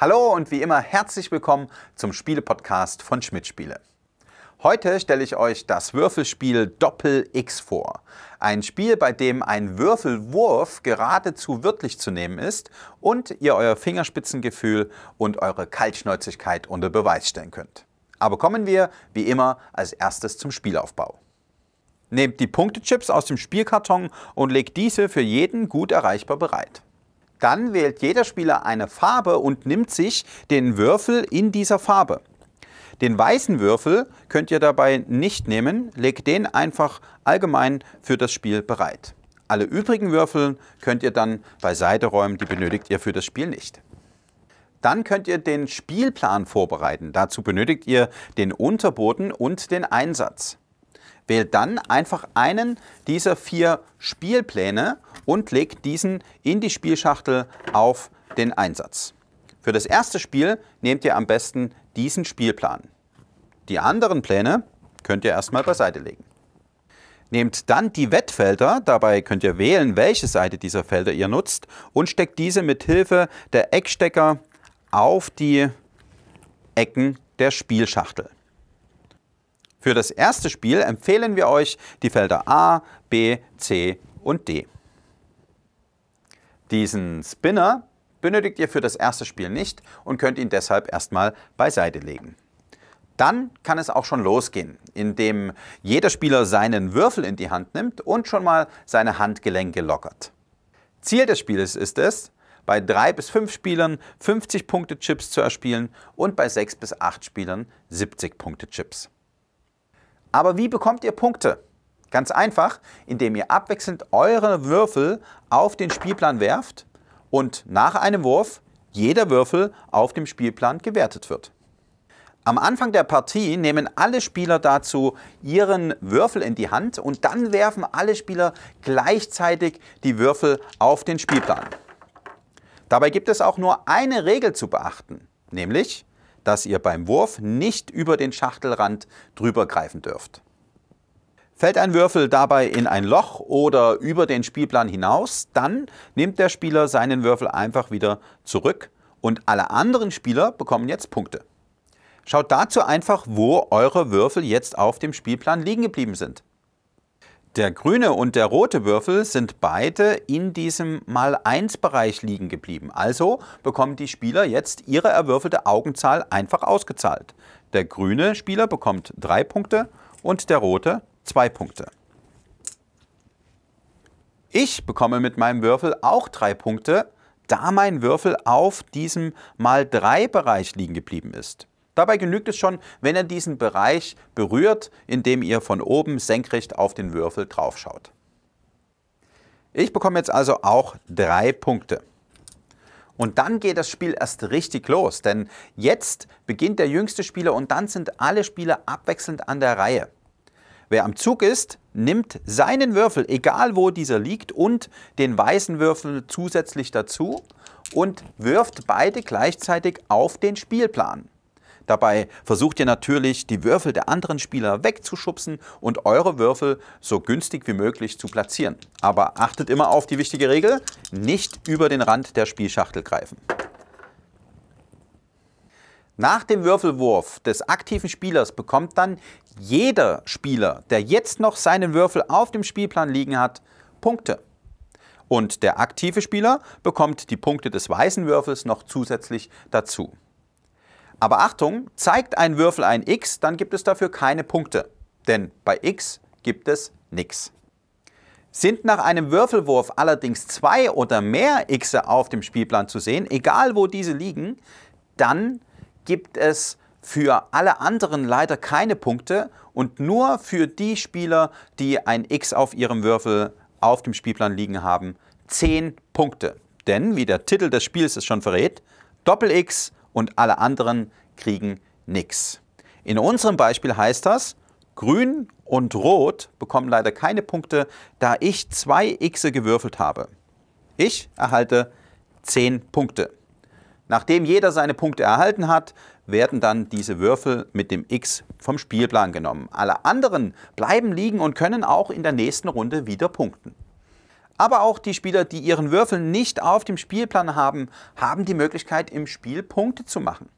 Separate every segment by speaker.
Speaker 1: Hallo und wie immer herzlich willkommen zum Spiele-Podcast von Schmidt Spiele. Heute stelle ich euch das Würfelspiel Doppel X vor. Ein Spiel, bei dem ein Würfelwurf geradezu wörtlich zu nehmen ist und ihr euer Fingerspitzengefühl und eure Kaltschnäuzigkeit unter Beweis stellen könnt. Aber kommen wir, wie immer, als erstes zum Spielaufbau. Nehmt die Punktechips aus dem Spielkarton und legt diese für jeden gut erreichbar bereit. Dann wählt jeder Spieler eine Farbe und nimmt sich den Würfel in dieser Farbe. Den weißen Würfel könnt ihr dabei nicht nehmen, legt den einfach allgemein für das Spiel bereit. Alle übrigen Würfel könnt ihr dann beiseite räumen, die benötigt ihr für das Spiel nicht. Dann könnt ihr den Spielplan vorbereiten. Dazu benötigt ihr den Unterboden und den Einsatz. Wählt dann einfach einen dieser vier Spielpläne und legt diesen in die Spielschachtel auf den Einsatz. Für das erste Spiel nehmt ihr am besten diesen Spielplan. Die anderen Pläne könnt ihr erstmal beiseite legen. Nehmt dann die Wettfelder, dabei könnt ihr wählen, welche Seite dieser Felder ihr nutzt, und steckt diese mit Hilfe der Eckstecker auf die Ecken der Spielschachtel. Für das erste Spiel empfehlen wir euch die Felder A, B, C und D. Diesen Spinner benötigt ihr für das erste Spiel nicht und könnt ihn deshalb erstmal beiseite legen. Dann kann es auch schon losgehen, indem jeder Spieler seinen Würfel in die Hand nimmt und schon mal seine Handgelenke lockert. Ziel des Spiels ist es, bei drei bis fünf Spielern 50 Punkte Chips zu erspielen und bei sechs bis acht Spielern 70 Punkte Chips. Aber wie bekommt ihr Punkte? Ganz einfach, indem ihr abwechselnd eure Würfel auf den Spielplan werft und nach einem Wurf jeder Würfel auf dem Spielplan gewertet wird. Am Anfang der Partie nehmen alle Spieler dazu ihren Würfel in die Hand und dann werfen alle Spieler gleichzeitig die Würfel auf den Spielplan. Dabei gibt es auch nur eine Regel zu beachten, nämlich dass ihr beim Wurf nicht über den Schachtelrand drüber greifen dürft. Fällt ein Würfel dabei in ein Loch oder über den Spielplan hinaus, dann nimmt der Spieler seinen Würfel einfach wieder zurück und alle anderen Spieler bekommen jetzt Punkte. Schaut dazu einfach, wo eure Würfel jetzt auf dem Spielplan liegen geblieben sind. Der grüne und der rote Würfel sind beide in diesem Mal-1-Bereich liegen geblieben. Also bekommen die Spieler jetzt ihre erwürfelte Augenzahl einfach ausgezahlt. Der grüne Spieler bekommt 3 Punkte und der rote 2 Punkte. Ich bekomme mit meinem Würfel auch 3 Punkte, da mein Würfel auf diesem Mal-3-Bereich liegen geblieben ist. Dabei genügt es schon, wenn ihr diesen Bereich berührt, indem ihr von oben senkrecht auf den Würfel draufschaut. Ich bekomme jetzt also auch drei Punkte. Und dann geht das Spiel erst richtig los, denn jetzt beginnt der jüngste Spieler und dann sind alle Spieler abwechselnd an der Reihe. Wer am Zug ist, nimmt seinen Würfel, egal wo dieser liegt, und den weißen Würfel zusätzlich dazu und wirft beide gleichzeitig auf den Spielplan. Dabei versucht ihr natürlich, die Würfel der anderen Spieler wegzuschubsen und eure Würfel so günstig wie möglich zu platzieren. Aber achtet immer auf die wichtige Regel, nicht über den Rand der Spielschachtel greifen. Nach dem Würfelwurf des aktiven Spielers bekommt dann jeder Spieler, der jetzt noch seinen Würfel auf dem Spielplan liegen hat, Punkte. Und der aktive Spieler bekommt die Punkte des weißen Würfels noch zusätzlich dazu. Aber Achtung, zeigt ein Würfel ein x, dann gibt es dafür keine Punkte. Denn bei x gibt es nichts. Sind nach einem Würfelwurf allerdings zwei oder mehr x auf dem Spielplan zu sehen, egal wo diese liegen, dann gibt es für alle anderen leider keine Punkte und nur für die Spieler, die ein X auf ihrem Würfel auf dem Spielplan liegen haben, 10 Punkte. Denn, wie der Titel des Spiels es schon verrät, Doppel-X und alle anderen kriegen nichts. In unserem Beispiel heißt das, Grün und Rot bekommen leider keine Punkte, da ich zwei X gewürfelt habe. Ich erhalte 10 Punkte. Nachdem jeder seine Punkte erhalten hat, werden dann diese Würfel mit dem X vom Spielplan genommen. Alle anderen bleiben liegen und können auch in der nächsten Runde wieder punkten aber auch die Spieler, die ihren Würfel nicht auf dem Spielplan haben, haben die Möglichkeit, im Spiel Punkte zu machen.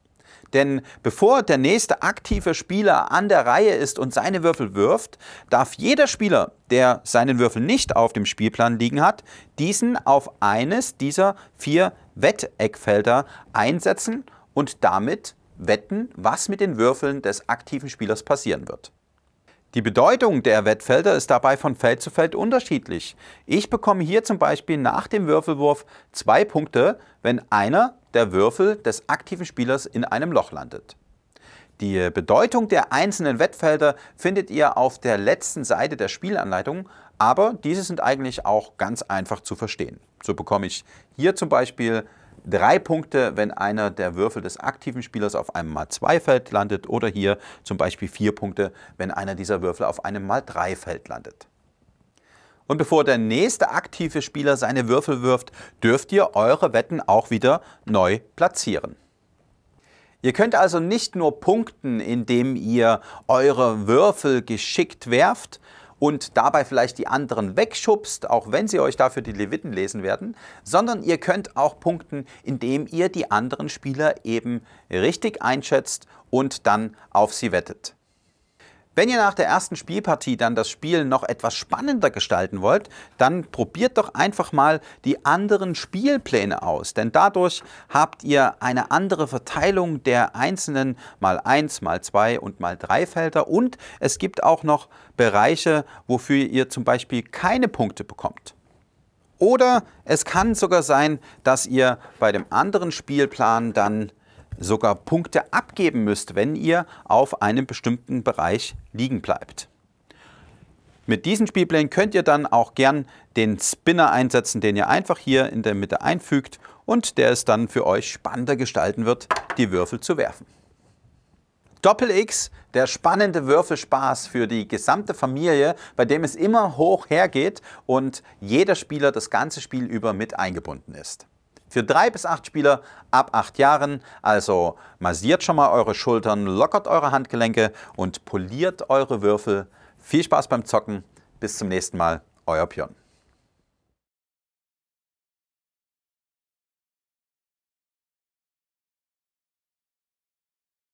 Speaker 1: Denn bevor der nächste aktive Spieler an der Reihe ist und seine Würfel wirft, darf jeder Spieler, der seinen Würfel nicht auf dem Spielplan liegen hat, diesen auf eines dieser vier Wetteckfelder einsetzen und damit wetten, was mit den Würfeln des aktiven Spielers passieren wird. Die Bedeutung der Wettfelder ist dabei von Feld zu Feld unterschiedlich. Ich bekomme hier zum Beispiel nach dem Würfelwurf zwei Punkte, wenn einer der Würfel des aktiven Spielers in einem Loch landet. Die Bedeutung der einzelnen Wettfelder findet ihr auf der letzten Seite der Spielanleitung, aber diese sind eigentlich auch ganz einfach zu verstehen. So bekomme ich hier zum Beispiel drei Punkte, wenn einer der Würfel des aktiven Spielers auf einem Mal-2-Feld landet oder hier zum Beispiel vier Punkte, wenn einer dieser Würfel auf einem Mal-3-Feld landet. Und bevor der nächste aktive Spieler seine Würfel wirft, dürft ihr eure Wetten auch wieder neu platzieren. Ihr könnt also nicht nur punkten, indem ihr eure Würfel geschickt werft, und dabei vielleicht die anderen wegschubst, auch wenn sie euch dafür die Leviten lesen werden, sondern ihr könnt auch punkten, indem ihr die anderen Spieler eben richtig einschätzt und dann auf sie wettet. Wenn ihr nach der ersten Spielpartie dann das Spiel noch etwas spannender gestalten wollt, dann probiert doch einfach mal die anderen Spielpläne aus, denn dadurch habt ihr eine andere Verteilung der einzelnen mal 1, mal 2 und mal 3 Felder und es gibt auch noch Bereiche, wofür ihr zum Beispiel keine Punkte bekommt. Oder es kann sogar sein, dass ihr bei dem anderen Spielplan dann sogar Punkte abgeben müsst, wenn ihr auf einem bestimmten Bereich liegen bleibt. Mit diesen Spielplänen könnt ihr dann auch gern den Spinner einsetzen, den ihr einfach hier in der Mitte einfügt und der es dann für euch spannender gestalten wird, die Würfel zu werfen. Doppel-X, der spannende Würfelspaß für die gesamte Familie, bei dem es immer hoch hergeht und jeder Spieler das ganze Spiel über mit eingebunden ist. Für drei bis acht Spieler ab acht Jahren. Also massiert schon mal eure Schultern, lockert eure Handgelenke und poliert eure Würfel. Viel Spaß beim Zocken. Bis zum nächsten Mal. Euer Björn.